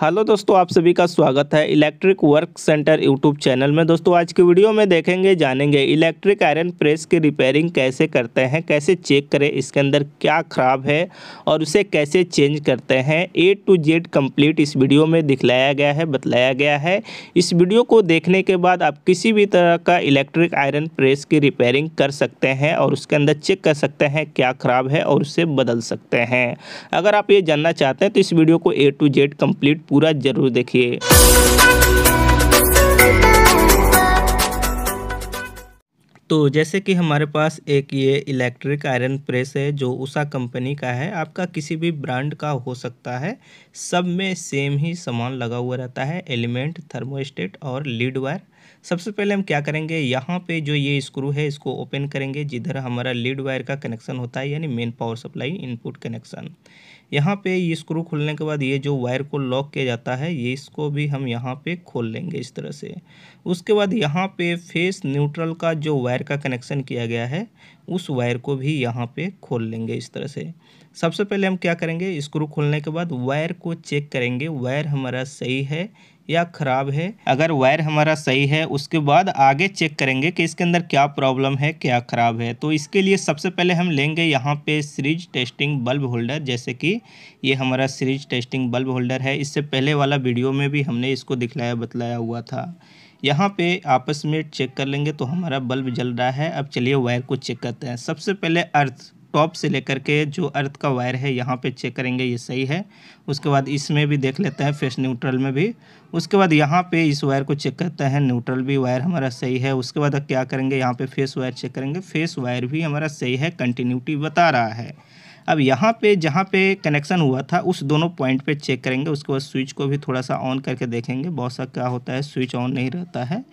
hello दोस्तों आप सभी का स्वागत है electric work center YouTube channel में दोस्तों आज की वीडियो में देखेंगे जानेंगे इलेक्ट्रिक आयरन प्रेस की रिपेयरिंग कैसे करते हैं कैसे चेक करें इसके अंदर क्या खराब है और उसे कैसे चेंज करते हैं ए टू जेड कंप्लीट इस वीडियो में दिखलाया गया है बतलाया गया है इस वीडियो को देखने के बाद आप किसी भी तरह का इलेक्ट्रिक आयरन प्रेस की रिपेयरिंग कर सकते हैं और उसके अंदर चेक कर सकते हैं क्या खराब है और उसे बदल सकते हैं अगर आप ये जानना चाहते हैं तो इस वीडियो को ए टू जेड कम्प्लीट पूरा जरूर देखिए तो जैसे कि हमारे पास एक ये इलेक्ट्रिक आयरन प्रेस है जो उषा कंपनी का है आपका किसी भी ब्रांड का हो सकता है सब में सेम ही सामान लगा हुआ रहता है एलिमेंट थर्मोस्टेट और लीड वायर सबसे पहले हम क्या करेंगे यहाँ पे जो ये स्क्रू है इसको ओपन करेंगे जिधर हमारा लीड वायर का कनेक्शन होता है यानी main power supply input connection यहाँ पे ये स्क्रू खोलने के बाद ये जो वायर को लॉक किया जाता है ये इसको भी हम यहाँ पे खोल लेंगे इस तरह से उसके बाद यहाँ पे फेस न्यूट्रल का जो वायर का कनेक्शन किया गया है उस वायर को भी यहाँ पे खोल लेंगे इस तरह से सबसे पहले हम क्या करेंगे स्क्रू खोलने के बाद वायर को चेक करेंगे वायर हमारा सही है या ख़राब है अगर वायर हमारा सही है उसके बाद आगे चेक करेंगे कि इसके अंदर क्या प्रॉब्लम है क्या ख़राब है तो इसके लिए सबसे पहले हम लेंगे यहाँ पे सीरीज टेस्टिंग बल्ब होल्डर जैसे कि ये हमारा सीरीज टेस्टिंग बल्ब होल्डर है इससे पहले वाला वीडियो में भी हमने इसको दिखलाया बतलाया हुआ था यहाँ पे आपस में चेक कर लेंगे तो हमारा बल्ब जल रहा है अब चलिए वायर को चेक करते हैं सबसे पहले अर्थ टॉप से लेकर के जो अर्थ का वायर है यहाँ पे चेक करेंगे ये सही है उसके बाद इसमें भी देख लेते हैं फेस न्यूट्रल में भी उसके बाद यहाँ पे इस वायर को चेक करते हैं न्यूट्रल भी वायर हमारा सही है उसके बाद क्या करेंगे यहाँ पे फेस वायर चेक करेंगे फेस वायर भी हमारा सही है कंटिन्यूटी बता रहा है अब यहाँ पे जहाँ पे कनेक्शन हुआ था उस दोनों पॉइंट पे चेक करेंगे उसके बाद स्विच को भी थोड़ा सा ऑन करके देखेंगे बहुत सा क्या होता है स्विच ऑन नहीं रहता है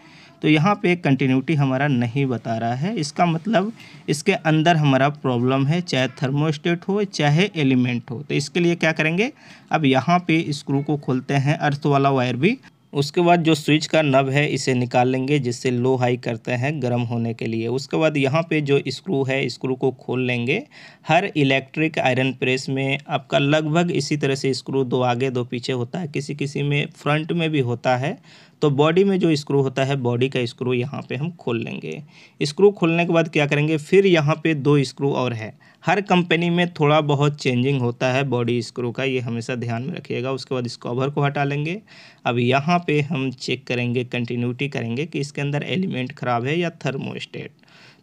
तो यहाँ पे कंटिन्यूटी हमारा नहीं बता रहा है इसका मतलब इसके अंदर हमारा प्रॉब्लम है चाहे थर्मोस्टेट हो चाहे एलिमेंट हो तो इसके लिए क्या करेंगे अब यहाँ पे स्क्रू को खोलते हैं अर्थ वाला वायर भी उसके बाद जो स्विच का नब है इसे निकाल लेंगे जिससे लो हाई करते हैं गर्म होने के लिए उसके बाद यहाँ पे जो स्क्रू है स्क्रू को खोल लेंगे हर इलेक्ट्रिक आयरन प्रेस में आपका लगभग इसी तरह से स्क्रू दो आगे दो पीछे होता है किसी किसी में फ्रंट में भी होता है तो बॉडी में जो स्क्रू होता है बॉडी का स्क्रू यहाँ पे हम खोल लेंगे स्क्रू खोलने के बाद क्या करेंगे फिर यहाँ पे दो स्क्रू और है हर कंपनी में थोड़ा बहुत चेंजिंग होता है बॉडी स्क्रू का ये हमेशा ध्यान में रखिएगा उसके बाद इस कवर को हटा लेंगे अब यहाँ पे हम चेक करेंगे कंटिन्यूटी करेंगे कि इसके अंदर एलिमेंट ख़राब है या थर्मोस्टेट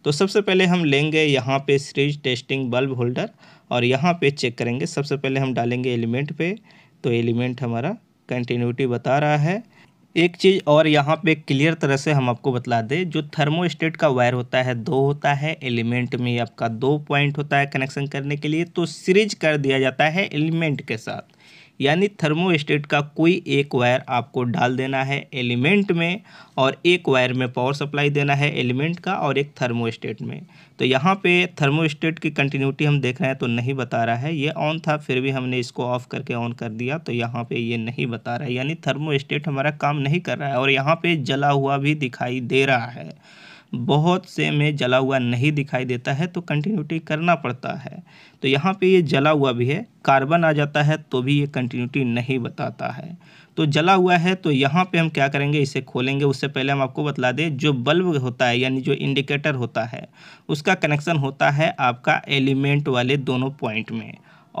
तो सबसे पहले हम लेंगे यहाँ पे सीरीज टेस्टिंग बल्ब होल्डर और यहाँ पे चेक करेंगे सबसे पहले हम डालेंगे एलिमेंट पे तो एलिमेंट हमारा कंटिन्यूटी बता रहा है एक चीज़ और यहाँ पे क्लियर तरह से हम आपको बता दें जो थर्मोस्टेट का वायर होता है दो होता है एलिमेंट में आपका दो पॉइंट होता है कनेक्शन करने के लिए तो सीरीज कर दिया जाता है एलिमेंट के साथ यानी थर्मोस्टेट का कोई एक वायर आपको डाल देना है एलिमेंट में और एक वायर में पावर सप्लाई देना है एलिमेंट का और एक थर्मोस्टेट में तो यहाँ पे थर्मोस्टेट की कंटिन्यूटी हम देख रहे हैं तो नहीं बता रहा है ये ऑन था फिर भी हमने इसको ऑफ़ करके ऑन कर दिया तो यहाँ पे ये नहीं बता रहा है यानी थर्मोस्टेट हमारा काम नहीं कर रहा है और यहाँ पर जला हुआ भी दिखाई दे रहा है बहुत से में जला हुआ नहीं दिखाई देता है तो कंटिन्यूटी करना पड़ता है तो यहाँ पे ये जला हुआ भी है कार्बन आ जाता है तो भी ये कंटिन्यूटी नहीं बताता है तो जला हुआ है तो यहाँ पे हम क्या करेंगे इसे खोलेंगे उससे पहले हम आपको बतला दें जो बल्ब होता है यानी जो इंडिकेटर होता है उसका कनेक्शन होता है आपका एलिमेंट वाले दोनों पॉइंट में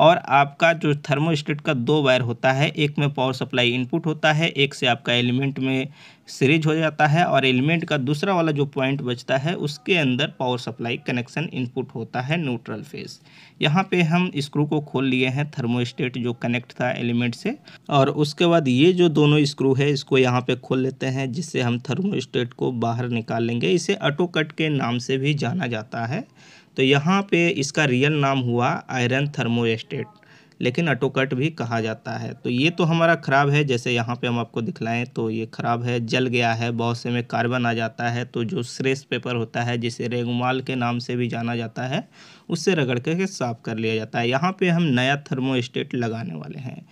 और आपका जो थर्मोस्टेट का दो वायर होता है एक में पावर सप्लाई इनपुट होता है एक से आपका एलिमेंट में सीरीज हो जाता है और एलिमेंट का दूसरा वाला जो पॉइंट बचता है उसके अंदर पावर सप्लाई कनेक्शन इनपुट होता है न्यूट्रल फेस यहाँ पे हम स्क्रू को खोल लिए हैं थर्मोस्टेट जो कनेक्ट था एलिमेंट से और उसके बाद ये जो दोनों स्क्रू है इसको यहाँ पे खोल लेते हैं जिससे हम थर्मोस्टेट को बाहर निकाल लेंगे इसे ऑटो कट के नाम से भी जाना जाता है तो यहाँ पे इसका रियल नाम हुआ आयरन थर्मोस्टेट लेकिन अटोकट भी कहा जाता है तो ये तो हमारा ख़राब है जैसे यहाँ पे हम आपको दिखलाएं तो ये ख़राब है जल गया है बहुत से में कार्बन आ जाता है तो जो श्रेस पेपर होता है जिसे रेगुमाल के नाम से भी जाना जाता है उससे रगड़ करके साफ़ कर लिया जाता है यहाँ पे हम नया थर्मोस्टेट लगाने वाले हैं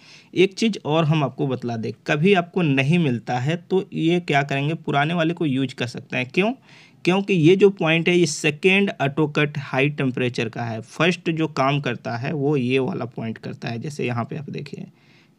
एक चीज़ और हम आपको बतला दें कभी आपको नहीं मिलता है तो ये क्या करेंगे पुराने वाले को यूज कर सकते हैं क्यों क्योंकि ये जो पॉइंट है ये सेकेंड ऑटोकट हाई टेम्परेचर का है फर्स्ट जो काम करता है वो ये वाला पॉइंट करता है जैसे यहाँ पे आप देखिए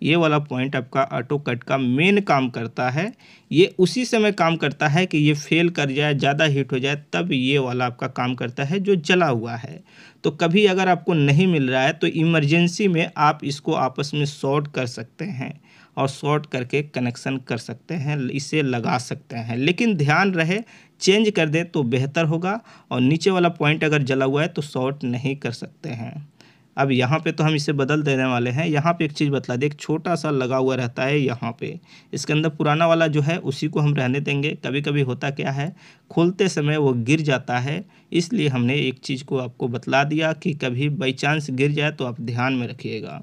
ये वाला पॉइंट आपका ऑटो कट का मेन काम करता है ये उसी समय काम करता है कि ये फेल कर जाए ज़्यादा हीट हो जाए तब ये वाला आपका काम करता है जो जला हुआ है तो कभी अगर आपको नहीं मिल रहा है तो इमरजेंसी में आप इसको आपस में शॉर्ट कर सकते हैं और शॉर्ट करके कनेक्शन कर सकते हैं इसे लगा सकते हैं लेकिन ध्यान रहे चेंज कर दे तो बेहतर होगा और नीचे वाला पॉइंट अगर जला हुआ है तो शॉर्ट नहीं कर सकते हैं अब यहाँ पे तो हम इसे बदल देने वाले हैं यहाँ पे एक चीज़ बतला दे एक छोटा सा लगा हुआ रहता है यहाँ पे इसके अंदर पुराना वाला जो है उसी को हम रहने देंगे कभी कभी होता क्या है खोलते समय वो गिर जाता है इसलिए हमने एक चीज़ को आपको बतला दिया कि कभी बाई चांस गिर जाए तो आप ध्यान में रखिएगा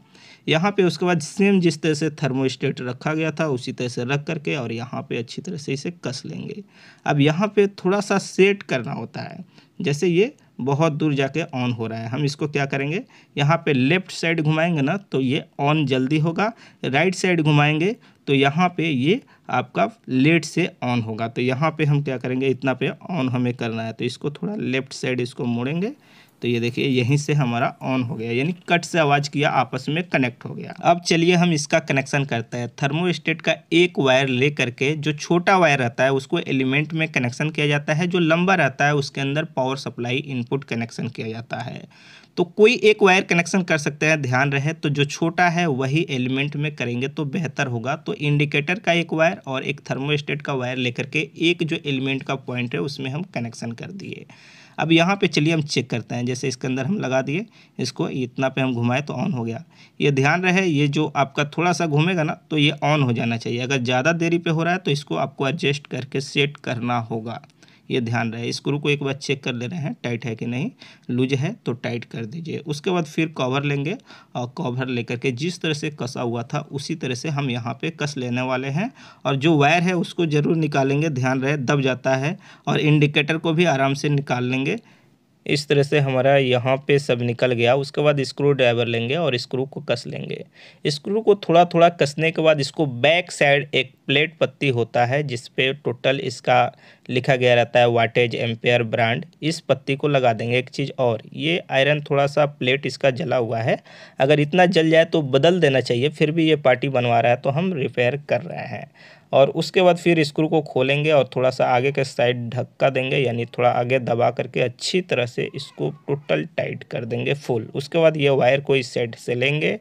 यहाँ पे उसके बाद सेम जिस तरह से थर्मोस्टेट रखा गया था उसी तरह से रख करके और यहाँ पे अच्छी तरह से इसे कस लेंगे अब यहाँ पे थोड़ा सा सेट करना होता है जैसे ये बहुत दूर जाके ऑन हो रहा है हम इसको क्या करेंगे यहाँ पे लेफ़्ट साइड घुमाएंगे ना तो ये ऑन जल्दी होगा राइट साइड घुमाएंगे तो यहाँ पे ये आपका लेट से ऑन होगा तो यहाँ पे हम क्या करेंगे इतना पे ऑन हमें करना है तो इसको थोड़ा लेफ़्ट साइड इसको मोड़ेंगे तो ये देखिए यहीं से हमारा ऑन हो गया यानी कट से आवाज़ किया आपस में कनेक्ट हो गया अब चलिए हम इसका कनेक्शन करते हैं थर्मोस्टेट का एक वायर ले करके जो छोटा वायर रहता है उसको एलिमेंट में कनेक्शन किया जाता है जो लंबा रहता है उसके अंदर पावर सप्लाई इनपुट कनेक्शन किया जाता है तो कोई एक वायर कनेक्शन कर सकते हैं ध्यान रहे तो जो छोटा है वही एलिमेंट में करेंगे तो बेहतर होगा तो इंडिकेटर का एक वायर और एक थर्मोस्टेट का वायर लेकर के एक जो एलिमेंट का पॉइंट है उसमें हम कनेक्शन कर दिए अब यहाँ पे चलिए हम चेक करते हैं जैसे इसके अंदर हम लगा दिए इसको इतना पे हम घुमाएं तो ऑन हो गया ये ध्यान रहे ये जो आपका थोड़ा सा घूमेगा ना तो ये ऑन हो जाना चाहिए अगर ज़्यादा देरी पे हो रहा है तो इसको आपको एडजस्ट करके सेट करना होगा ये ध्यान रहे स्क्रू को एक बार चेक कर ले रहे हैं टाइट है कि नहीं लूज है तो टाइट कर दीजिए उसके बाद फिर कवर लेंगे और कवर लेकर के जिस तरह से कसा हुआ था उसी तरह से हम यहाँ पे कस लेने वाले हैं और जो वायर है उसको ज़रूर निकालेंगे ध्यान रहे दब जाता है और इंडिकेटर को भी आराम से निकाल लेंगे इस तरह से हमारा यहाँ पे सब निकल गया उसके बाद स्क्रू ड्राइवर लेंगे और स्क्रू को कस लेंगे स्क्रू को थोड़ा थोड़ा कसने के बाद इसको बैक साइड एक प्लेट पत्ती होता है जिस पे टोटल इसका लिखा गया रहता है वाटेज एम्पेयर ब्रांड इस पत्ती को लगा देंगे एक चीज़ और ये आयरन थोड़ा सा प्लेट इसका जला हुआ है अगर इतना जल जाए तो बदल देना चाहिए फिर भी ये पार्टी बनवा रहा है तो हम रिपेयर कर रहे हैं और उसके बाद फिर स्क्रू को खोलेंगे और थोड़ा सा आगे के साइड ढक्का देंगे यानी थोड़ा आगे दबा करके अच्छी तरह से इसको टोटल टाइट कर देंगे फुल उसके बाद ये वायर को इस साइड से लेंगे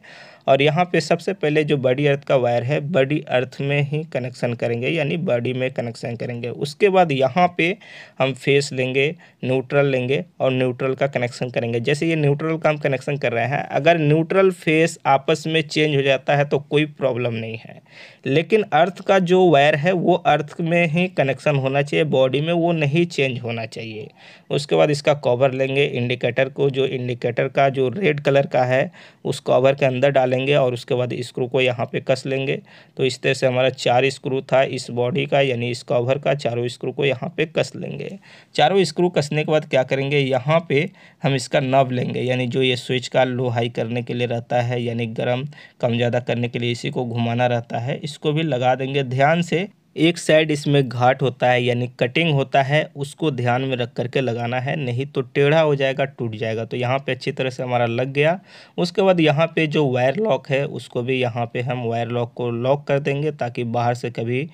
और यहाँ पे सबसे पहले जो बॉडी अर्थ का वायर है बॉडी अर्थ में ही कनेक्शन करेंगे यानी बॉडी में कनेक्शन करेंगे उसके बाद यहाँ पे हम फेस लेंगे न्यूट्रल लेंगे और न्यूट्रल का कनेक्शन करेंगे जैसे ये न्यूट्रल का हम कनेक्शन कर रहे हैं अगर न्यूट्रल फेस आपस में चेंज हो जाता है तो कोई प्रॉब्लम नहीं है लेकिन अर्थ का जो वायर है वो अर्थ में ही कनेक्शन होना चाहिए बॉडी में वो नहीं चेंज होना चाहिए उसके बाद इसका कवर लेंगे इंडिकेटर को जो इंडिकेटर का जो रेड कलर का है उस कवर के अंदर डाल डालेंगे और उसके बाद स्क्रू को यहाँ पे कस लेंगे तो इस तरह से हमारा चार स्क्रू था इस बॉडी का यानी इस कवर का चारों स्क्रू को यहाँ पे कस लेंगे चारों स्क्रू कसने के बाद क्या करेंगे यहाँ पे हम इसका नब लेंगे यानी जो ये स्विच का लो हाई करने के लिए रहता है यानी गर्म कम ज़्यादा करने के लिए इसी को घुमाना रहता है इसको भी लगा देंगे ध्यान से एक साइड इसमें घाट होता है यानी कटिंग होता है उसको ध्यान में रख करके लगाना है नहीं तो टेढ़ा हो जाएगा टूट जाएगा तो यहाँ पे अच्छी तरह से हमारा लग गया उसके बाद यहाँ पे जो वायर लॉक है उसको भी यहाँ पे हम वायर लॉक को लॉक कर देंगे ताकि बाहर से कभी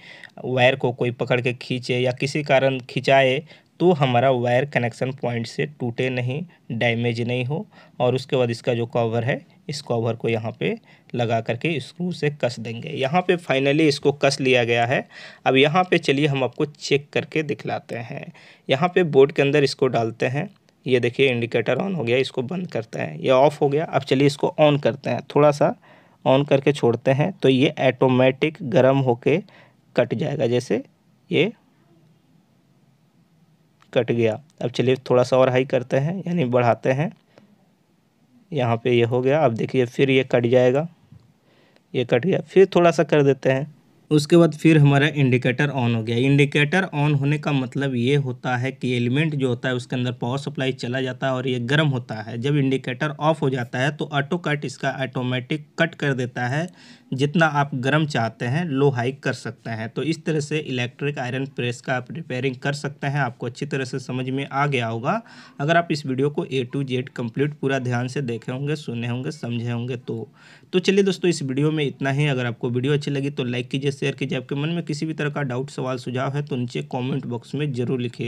वायर को कोई पकड़ के खींचे या किसी कारण खिंचाए तो हमारा वायर कनेक्शन पॉइंट से टूटे नहीं डैमेज नहीं हो और उसके बाद इसका जो कवर है इस कवर को यहाँ पे लगा करके स्क्रू से कस देंगे यहाँ पे फाइनली इसको कस लिया गया है अब यहाँ पे चलिए हम आपको चेक करके दिखलाते हैं यहाँ पे बोर्ड के अंदर इसको डालते हैं ये देखिए इंडिकेटर ऑन हो गया इसको बंद करते हैं ये ऑफ़ हो गया अब चलिए इसको ऑन करते हैं थोड़ा सा ऑन करके छोड़ते हैं तो ये ऐटोमेटिक गर्म हो कट जाएगा जैसे ये कट गया अब चलिए थोड़ा सा और हाई करते हैं यानी बढ़ाते हैं यहाँ पे ये हो गया अब देखिए फिर ये कट जाएगा ये कट गया फिर थोड़ा सा कर देते हैं उसके बाद फिर हमारा इंडिकेटर ऑन हो गया इंडिकेटर ऑन होने का मतलब ये होता है कि एलिमेंट जो होता है उसके अंदर पावर सप्लाई चला जाता है और ये गर्म होता है जब इंडिकेटर ऑफ हो जाता है तो ऑटो कट इसका ऑटोमेटिक कट कर देता है जितना आप गर्म चाहते हैं लो हाई कर सकते हैं तो इस तरह से इलेक्ट्रिक आयरन प्रेस का आप रिपेयरिंग कर सकते हैं आपको अच्छी तरह से समझ में आ गया होगा अगर आप इस वीडियो को ए टू जेड कंप्लीट पूरा ध्यान से देखे होंगे सुने होंगे समझे होंगे तो तो चलिए दोस्तों इस वीडियो में इतना ही अगर आपको वीडियो अच्छी लगी तो लाइक कीजिए शेयर कीजिए आपके मन में किसी भी तरह का डाउट सवाल सुझाव है तो नीचे कॉमेंट बॉक्स में जरूर लिखिए